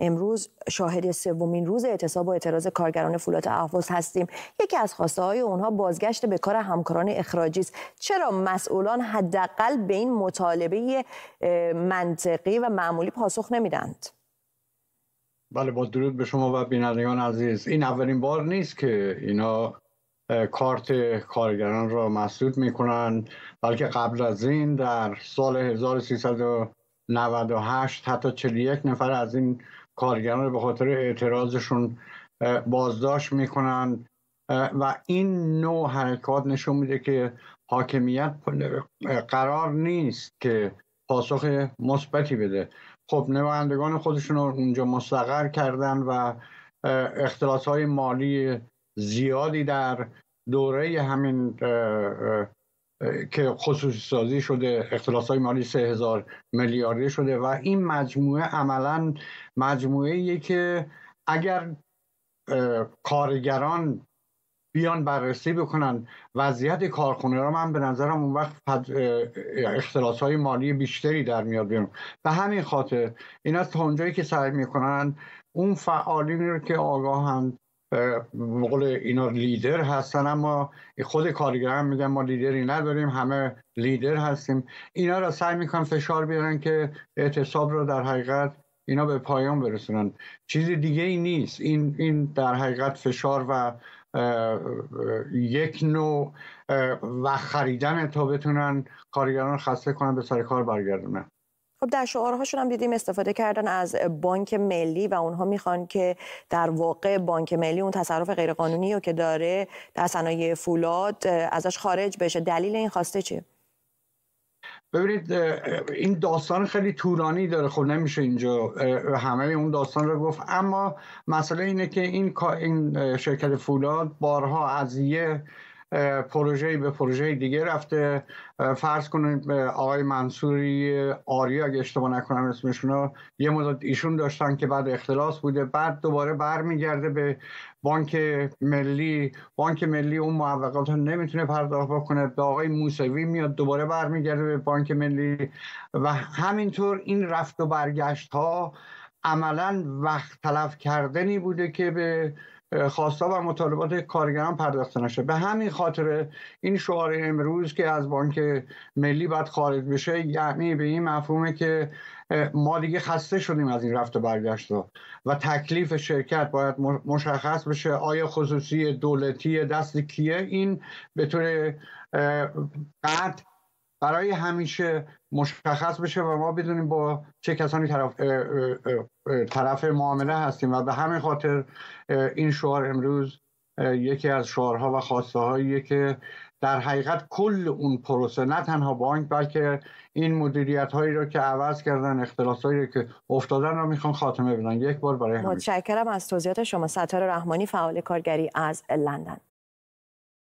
امروز شاهد سومین روز اعتصاب و اعتراض کارگران فولاد اهواز هستیم یکی از خواسته های اونها بازگشت به کار همکاران اخراجی است چرا مسئولان حداقل به این مطالبه منطقی و معمولی پاسخ نمیدند بله با درود به شما و بینندگان عزیز این اولین بار نیست که اینا کارت کارگران را مسدود کنند. بلکه قبل از این در سال 1300 98 حتی 41 نفر از این کارگران رو به خاطر اعتراضشون بازداشت میکنن و این نوع حرکات نشون میده که حاکمیت قرار نیست که پاسخ مثبتی بده خب نمایندگان خودشون رو اونجا مستقر کردن و اختلاس های مالی زیادی در دوره همین که خصوصی سازی شده اختلاس های مالی 3000 میلیاردی شده و این مجموعه عملا مجموعه که اگر کارگران بیان بررسی بکنن وضعیت کارخونه را من به نظرم اون وقت اختلاس های مالی بیشتری در میاد بیرون به همین خاطر اینا تا اونجایی که سعی میکنن اون فعالین رو که هم قول اینا لیدر هستن اما خود کارگران میگن ما لیدری نداریم همه لیدر هستیم اینا را سعی میکنن فشار بیارن که اعتصاب را در حقیقت اینا به پایان برسونن چیز دیگه ای نیست این, این در حقیقت فشار و یک نوع و خریدن تا بتونن کارگران خسته کنن به سر کار برگردونن خب در شعارهاشون هم دیدیم استفاده کردن از بانک ملی و اونها میخوان که در واقع بانک ملی اون تصرف غیرقانونی رو که داره در صنایع فولاد ازش خارج بشه دلیل این خواسته چیه ببینید این داستان خیلی طولانی داره خب نمیشه اینجا همه اون داستان رو گفت اما مسئله اینه که این این شرکت فولاد بارها از یه پروژه به پروژه دیگه رفته فرض کنید آقای منصوری آریا اگه اشتباه نکنم اسمشون یه مدت ایشون داشتن که بعد اختلاس بوده بعد دوباره برمیگرده به بانک ملی بانک ملی اون معوقات رو نمیتونه پرداخت بکنه به آقای موسوی میاد دوباره برمیگرده به بانک ملی و همینطور این رفت و برگشت ها عملا وقت تلف کردنی بوده که به خواستا و مطالبات کارگران پرداخته نشه به همین خاطر این شعار امروز که از بانک ملی باید خارج بشه یعنی به این مفهومه که ما دیگه خسته شدیم از این رفت و برگشت و تکلیف شرکت باید مشخص بشه آیا خصوصی دولتی دست کیه این به طور قطع برای همیشه مشخص بشه و ما بدونیم با چه کسانی طرف, طرف معامله هستیم و به همین خاطر این شعار امروز یکی از شعارها و خواسته هاییه که در حقیقت کل اون پروسه نه تنها بانک بلکه این مدیریت هایی رو که عوض کردن اختلاس هایی که افتادن رو میخوان خاتمه بدن یک بار برای همین متشکرم از توضیحات شما ستار رحمانی فعال کارگری از لندن